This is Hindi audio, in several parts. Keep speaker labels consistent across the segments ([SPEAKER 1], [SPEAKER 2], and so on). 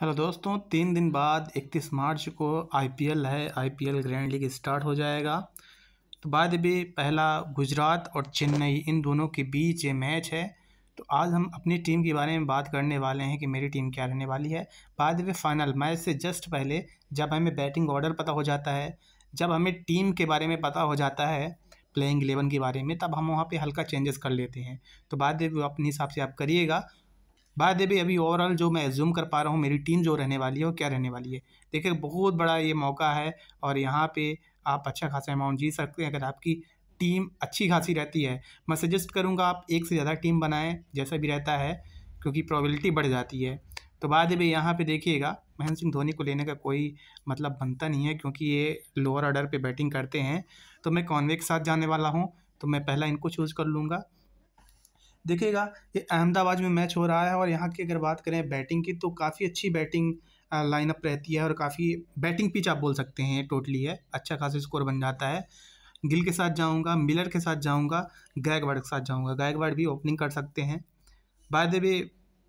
[SPEAKER 1] हेलो दोस्तों तीन दिन बाद इकतीस मार्च को आईपीएल है आईपीएल ग्रैंड लीग स्टार्ट हो जाएगा तो बाद भी पहला गुजरात और चेन्नई इन दोनों के बीच ये मैच है तो आज हम अपनी टीम के बारे में बात करने वाले हैं कि मेरी टीम क्या रहने वाली है बाद में फाइनल मैच से जस्ट पहले जब हमें बैटिंग ऑर्डर पता हो जाता है जब हमें टीम के बारे में पता हो जाता है प्लेइंग एलेवन के बारे में तब हम वहाँ पे हल्का चेंजेस कर लेते हैं तो बाद में अपने हिसाब से आप करिएगा बाय दे भी अभी ओवरऑल जो मैं एज्यूम कर पा रहा हूँ मेरी टीम जो रहने वाली है वो क्या रहने वाली है देखिए बहुत बड़ा ये मौका है और यहाँ पे आप अच्छा खासा अमाउंट जीत सकते हैं अगर आपकी टीम अच्छी खासी रहती है मैं सजेस्ट करूँगा आप एक से ज़्यादा टीम बनाएं जैसा भी रहता है क्योंकि प्रॉबिलिटी बढ़ जाती है तो बाद में यहाँ पे देखिएगा महेंद्र सिंह धोनी को लेने का कोई मतलब बनता नहीं है क्योंकि ये लोअर ऑर्डर पे बैटिंग करते हैं तो मैं कॉन्वे के साथ जाने वाला हूँ तो मैं पहला इनको चूज़ कर लूँगा देखिएगा ये अहमदाबाद में मैच हो रहा है और यहाँ की अगर बात करें बैटिंग की तो काफ़ी अच्छी बैटिंग लाइनअप रहती है और काफ़ी बैटिंग पिच आप बोल सकते हैं टोटली है अच्छा खासा स्कोर बन जाता है गिल के साथ जाऊंगा मिलर के साथ जाऊंगा गायकवाड़ के साथ जाऊंगा गायकवाड़ भी ओपनिंग कर सकते हैं बाय द वे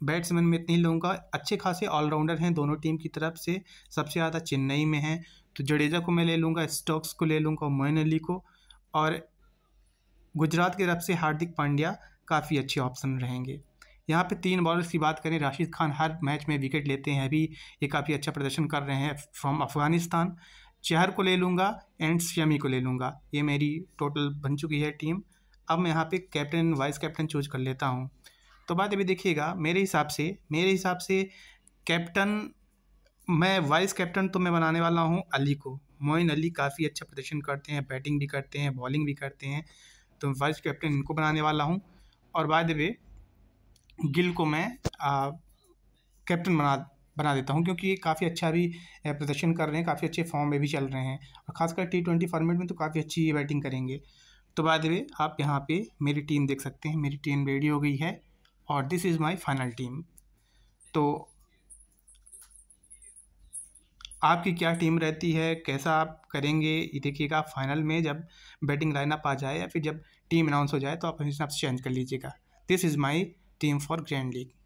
[SPEAKER 1] बैट्समैन में इतने लोगों का अच्छे खासे ऑलराउंडर हैं दोनों टीम की तरफ से सबसे ज़्यादा चेन्नई में हैं तो जडेजा को मैं ले लूँगा स्टॉक्स को ले लूँगा मोइन अली को और गुजरात के तरफ से हार्दिक पांड्या काफ़ी अच्छे ऑप्शन रहेंगे यहाँ पे तीन बॉलर्स की बात करें राशिद खान हर मैच में विकेट लेते हैं अभी ये काफ़ी अच्छा प्रदर्शन कर रहे हैं फ्रॉम अफगानिस्तान चहर को ले लूँगा एंड शमी को ले लूँगा ये मेरी टोटल बन चुकी है टीम अब मैं यहाँ पे कैप्टन वाइस कैप्टन चूज कर लेता हूँ तो बात अभी देखिएगा मेरे हिसाब से मेरे हिसाब से कैप्टन मैं वाइस कैप्टन तो मैं बनाने वाला हूँ अली को मोइन अली काफ़ी अच्छा प्रदर्शन करते हैं बैटिंग भी करते हैं बॉलिंग भी करते हैं तो वाइस कैप्टन इनको बनाने वाला हूँ और बाय द वे गिल को मैं कैप्टन बना बना देता हूँ क्योंकि ये काफ़ी अच्छा भी प्रदर्शन कर रहे हैं काफ़ी अच्छे फॉर्म में भी चल रहे हैं और खासकर टी ट्वेंटी फॉर्मेट में तो काफ़ी अच्छी ये बैटिंग करेंगे तो बाय द वे आप यहाँ पे मेरी टीम देख सकते हैं मेरी टीम रेडी हो गई है और this is my final team तो आपकी क्या टीम रहती है कैसा आप करेंगे ये देखिएगा फाइनल में जब बैटिंग लाइनअप आ जाए या फिर जब टीम अनाउंस हो जाए तो आप अपने हिसाब से चेंज कर लीजिएगा this is my team for grand league